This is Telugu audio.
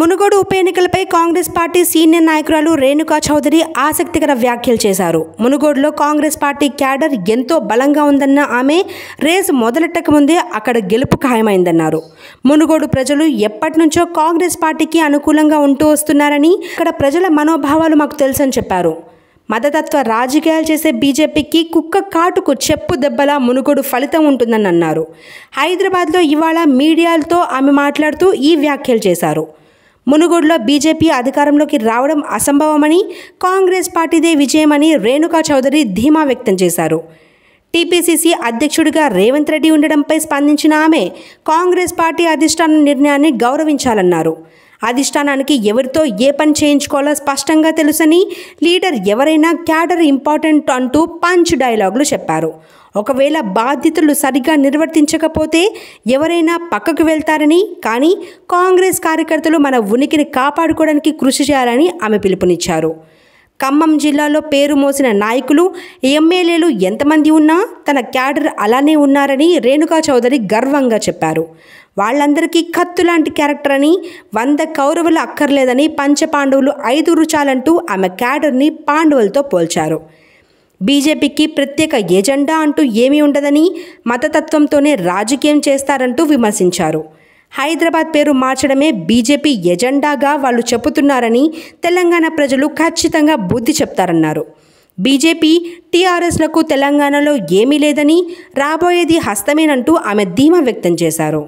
మునుగోడు ఉప ఎన్నికలపై కాంగ్రెస్ పార్టీ సీనియర్ నాయకురాలు రేణుకా చౌదరి ఆసక్తికర వ్యాఖ్యలు చేశారు మునుగోడులో కాంగ్రెస్ పార్టీ క్యాడర్ ఎంతో బలంగా ఉందన్న ఆమె రేసు ముందే అక్కడ గెలుపు ఖాయమైందన్నారు మునుగోడు ప్రజలు ఎప్పటి నుంచో కాంగ్రెస్ పార్టీకి అనుకూలంగా ఉంటూ వస్తున్నారని ఇక్కడ ప్రజల మనోభావాలు మాకు తెలుసని చెప్పారు మతతత్వ రాజకీయాలు చేసే బీజేపీకి కుక్క కాటుకు చెప్పు దెబ్బలా మునుగోడు ఫలితం ఉంటుందని అన్నారు హైదరాబాద్లో ఇవాళ మీడియాలతో ఆమె మాట్లాడుతూ ఈ వ్యాఖ్యలు చేశారు మునుగోడులో బీజేపీ అధికారంలోకి రావడం అసంభవమని కాంగ్రెస్ పార్టీదే విజయమని రేణుకా చౌదరి ధీమా వ్యక్తం చేశారు టీపీసీసీ అధ్యక్షుడిగా రేవంత్ రెడ్డి ఉండడంపై స్పందించిన ఆమె కాంగ్రెస్ పార్టీ అధిష్టాన నిర్ణయాన్ని గౌరవించాలన్నారు అధిష్టానానికి ఎవరితో ఏ పని చేయించుకోవాలో స్పష్టంగా తెలుసని లీడర్ ఎవరైనా క్యాడర్ ఇంపార్టెంట్ అంటూ పంచ్ డైలాగులు చెప్పారు ఒకవేళ బాధ్యతలు సరిగా నిర్వర్తించకపోతే ఎవరైనా పక్కకు వెళ్తారని కానీ కాంగ్రెస్ కార్యకర్తలు మన ఉనికిని కాపాడుకోవడానికి కృషి చేయాలని ఆమె పిలుపునిచ్చారు ఖమ్మం జిల్లాలో పేరు మోసిన నాయకులు ఎమ్మెల్యేలు ఎంతమంది ఉన్నా తన క్యాడర్ అలానే ఉన్నారని రేణుకా చౌదరి గర్వంగా చెప్పారు వాళ్ళందరికీ కత్తు లాంటి క్యారెక్టర్ అని వంద కౌరవులు అక్కర్లేదని పంచపాండవులు ఐదు రుచాలంటూ ఆమె క్యాడర్ని పాండవులతో పోల్చారు బీజేపీకి ప్రత్యేక ఎజెండా అంటూ ఏమీ ఉండదని మతతత్వంతోనే రాజకీయం చేస్తారంటూ విమర్శించారు హైదరాబాద్ పేరు మార్చడమే బీజేపీ ఎజెండాగా వాళ్ళు చెబుతున్నారని తెలంగాణ ప్రజలు ఖచ్చితంగా బుద్ధి చెప్తారన్నారు బీజేపీ టీఆర్ఎస్లకు తెలంగాణలో ఏమీ లేదని రాబోయేది హస్తమేనంటూ ఆమె ధీమా వ్యక్తం చేశారు